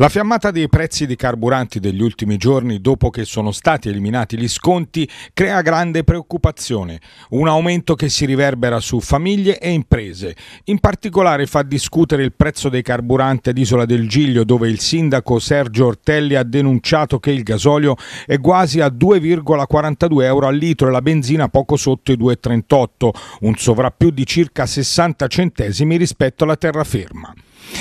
La fiammata dei prezzi dei carburanti degli ultimi giorni, dopo che sono stati eliminati gli sconti, crea grande preoccupazione, un aumento che si riverbera su famiglie e imprese. In particolare fa discutere il prezzo dei carburanti ad Isola del Giglio, dove il sindaco Sergio Ortelli ha denunciato che il gasolio è quasi a 2,42 euro al litro e la benzina poco sotto i 2,38, un sovrappiù di circa 60 centesimi rispetto alla terraferma.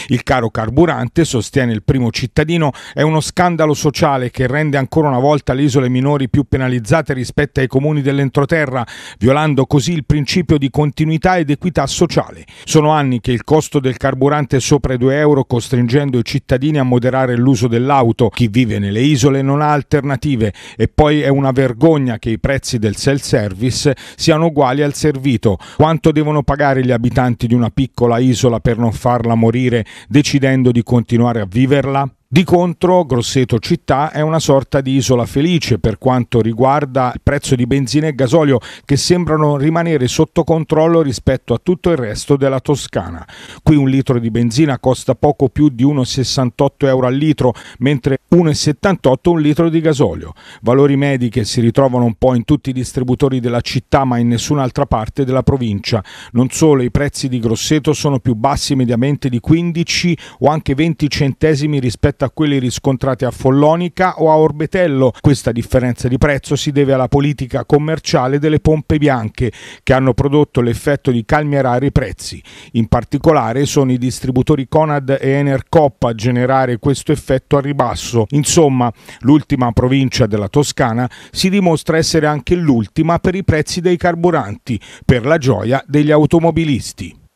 Il caro carburante, sostiene il primo cittadino, è uno scandalo sociale che rende ancora una volta le isole minori più penalizzate rispetto ai comuni dell'entroterra, violando così il principio di continuità ed equità sociale. Sono anni che il costo del carburante è sopra i 2 euro, costringendo i cittadini a moderare l'uso dell'auto. Chi vive nelle isole non ha alternative e poi è una vergogna che i prezzi del self-service siano uguali al servito. Quanto devono pagare gli abitanti di una piccola isola per non farla morire? morire decidendo di continuare a viverla? Di contro, Grosseto città è una sorta di isola felice per quanto riguarda il prezzo di benzina e gasolio che sembrano rimanere sotto controllo rispetto a tutto il resto della Toscana. Qui un litro di benzina costa poco più di 1,68 euro al litro, mentre 1,78 un litro di gasolio. Valori medi che si ritrovano un po' in tutti i distributori della città ma in nessun'altra parte della provincia. Non solo, i prezzi di Grosseto sono più bassi mediamente di 15 o anche 20 centesimi rispetto rispetto a quelli riscontrati a Follonica o a Orbetello. Questa differenza di prezzo si deve alla politica commerciale delle pompe bianche che hanno prodotto l'effetto di calmierare i prezzi. In particolare sono i distributori Conad e Enercop a generare questo effetto a ribasso. Insomma, l'ultima provincia della Toscana si dimostra essere anche l'ultima per i prezzi dei carburanti, per la gioia degli automobilisti.